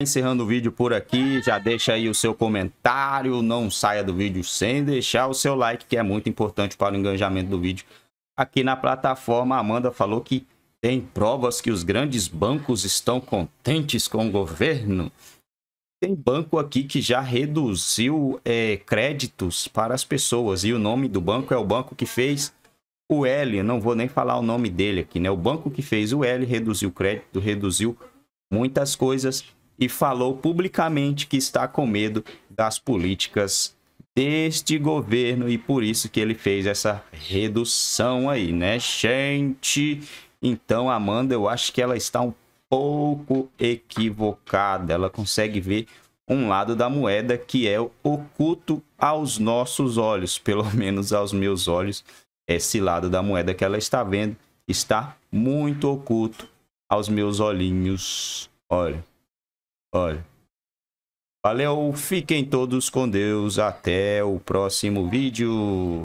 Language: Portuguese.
Encerrando o vídeo por aqui, já deixa aí o seu comentário, não saia do vídeo sem deixar o seu like, que é muito importante para o engajamento do vídeo. Aqui na plataforma, a Amanda falou que tem provas que os grandes bancos estão contentes com o governo. Tem banco aqui que já reduziu é, créditos para as pessoas e o nome do banco é o banco que fez o L. Não vou nem falar o nome dele aqui, né? O banco que fez o L reduziu crédito, reduziu muitas coisas e falou publicamente que está com medo das políticas deste governo e por isso que ele fez essa redução aí, né, gente? Então, Amanda, eu acho que ela está um pouco equivocada. Ela consegue ver um lado da moeda que é oculto aos nossos olhos, pelo menos aos meus olhos. Esse lado da moeda que ela está vendo está muito oculto aos meus olhinhos. Olha. Olha. Valeu, fiquem todos com Deus. Até o próximo vídeo.